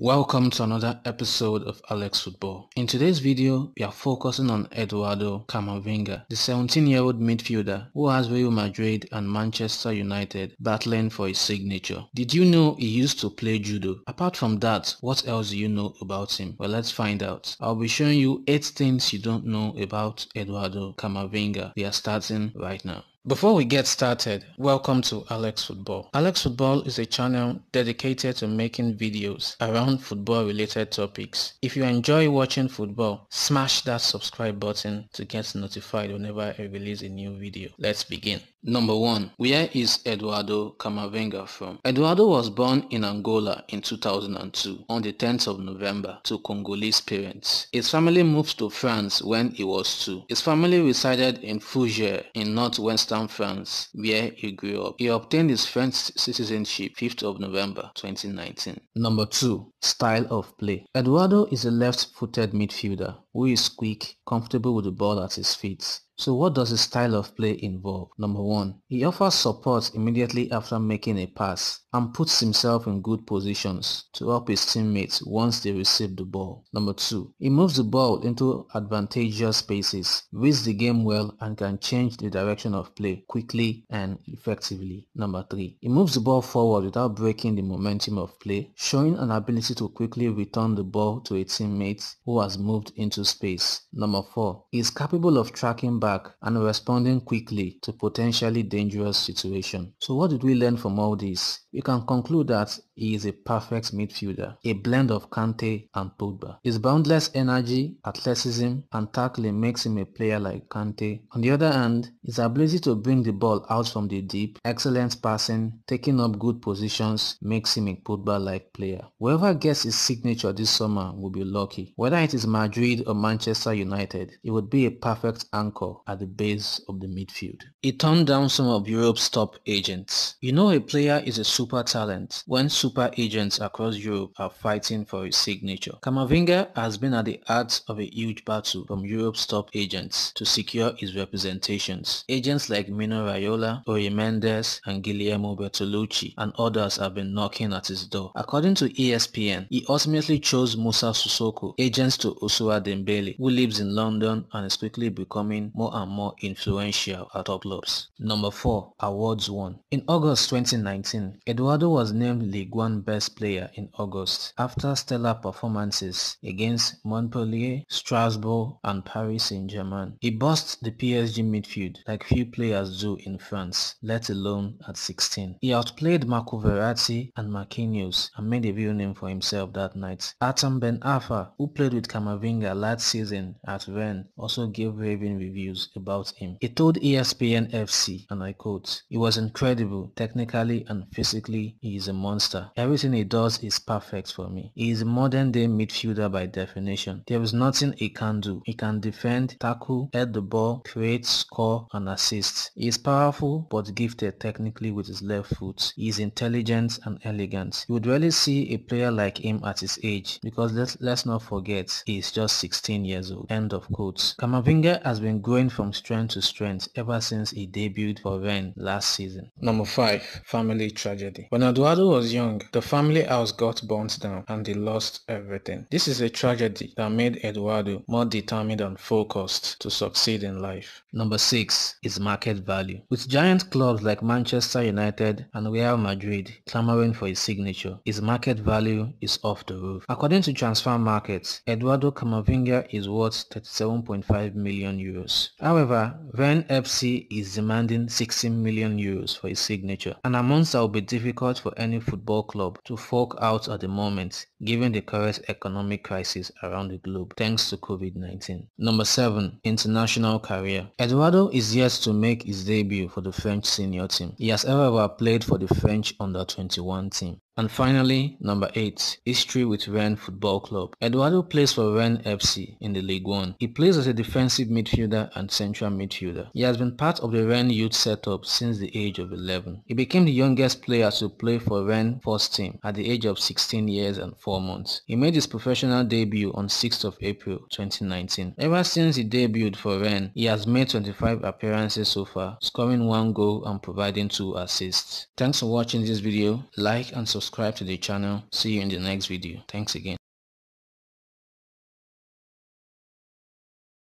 Welcome to another episode of Alex Football. In today's video, we are focusing on Eduardo Camavinga, the 17-year-old midfielder who has Real Madrid and Manchester United battling for his signature. Did you know he used to play judo? Apart from that, what else do you know about him? Well, let's find out. I'll be showing you 8 things you don't know about Eduardo Camavinga. We are starting right now. Before we get started, welcome to Alex Football. Alex Football is a channel dedicated to making videos around football related topics. If you enjoy watching football, smash that subscribe button to get notified whenever I release a new video. Let's begin. Number 1. Where is Eduardo Camavinga from? Eduardo was born in Angola in 2002 on the 10th of November to Congolese parents. His family moved to France when he was 2. His family resided in Fougères in northwestern southern France, where he grew up. He obtained his French citizenship 5th of November 2019. Number 2. Style of play Eduardo is a left-footed midfielder who is quick, comfortable with the ball at his feet. So what does his style of play involve? Number 1. He offers support immediately after making a pass and puts himself in good positions to help his teammates once they receive the ball. Number 2. He moves the ball into advantageous spaces, reads the game well and can change the direction of play quickly and effectively. Number 3. He moves the ball forward without breaking the momentum of play, showing an ability to quickly return the ball to a teammate who has moved into space. Number 4. He is capable of tracking back back and responding quickly to potentially dangerous situation. So what did we learn from all this? you can conclude that he is a perfect midfielder, a blend of Kante and Pogba. His boundless energy, athleticism and tackling makes him a player like Kante. On the other hand, his ability to bring the ball out from the deep, excellent passing, taking up good positions makes him a Pogba-like player. Whoever gets his signature this summer will be lucky. Whether it is Madrid or Manchester United, it would be a perfect anchor at the base of the midfield. He turned down some of Europe's top agents. You know a player is a super super talent when super agents across Europe are fighting for his signature. Kamavinga has been at the heart of a huge battle from Europe's top agents to secure his representations. Agents like Mino Raiola, Ori Mendes and Guillermo Bertolucci and others have been knocking at his door. According to ESPN, he ultimately chose Musa Susoko, agents to Osua Dembele, who lives in London and is quickly becoming more and more influential at top clubs. Number 4. Awards won. In August 2019, Eduardo was named Ligue 1 best player in August after stellar performances against Montpellier, Strasbourg and Paris Saint-Germain. He burst the PSG midfield like few players do in France, let alone at 16. He outplayed Marco Verratti and Marquinhos and made a real name for himself that night. Atam Ben Affa, who played with Camavinga last season at Rennes, also gave raving reviews about him. He told ESPN FC, and I quote, He was incredible technically and physically basically he is a monster. Everything he does is perfect for me. He is a modern day midfielder by definition. There is nothing he can do. He can defend, tackle, head the ball, create, score and assist. He is powerful but gifted technically with his left foot. He is intelligent and elegant. You would rarely see a player like him at his age because let's, let's not forget he is just 16 years old. End of quotes. Kamavinga has been growing from strength to strength ever since he debuted for Ren last season. Number 5. Family Tragedy tragedy. When Eduardo was young, the family house got burnt down and they lost everything. This is a tragedy that made Eduardo more determined and focused to succeed in life. Number 6 is market value. With giant clubs like Manchester United and Real Madrid clamoring for his signature, his market value is off the roof. According to Transfer Markets, Eduardo Camavinga is worth 37.5 million euros. However, Ren FC is demanding 16 million euros for his signature, and amounts that difficult for any football club to fork out at the moment given the current economic crisis around the globe thanks to COVID-19. Number 7. International career Eduardo is yet to make his debut for the French senior team. He has however played for the French under-21 team. And finally, number 8, history with Rennes Football Club. Eduardo plays for Rennes FC in the League One. He plays as a defensive midfielder and central midfielder. He has been part of the Rennes youth setup since the age of 11. He became the youngest player to play for Rennes first team at the age of 16 years and 4 months. He made his professional debut on 6th of April 2019. Ever since he debuted for Rennes, he has made 25 appearances so far, scoring 1 goal and providing 2 assists. Thanks for watching this video. Like and subscribe subscribe to the channel. See you in the next video. Thanks again.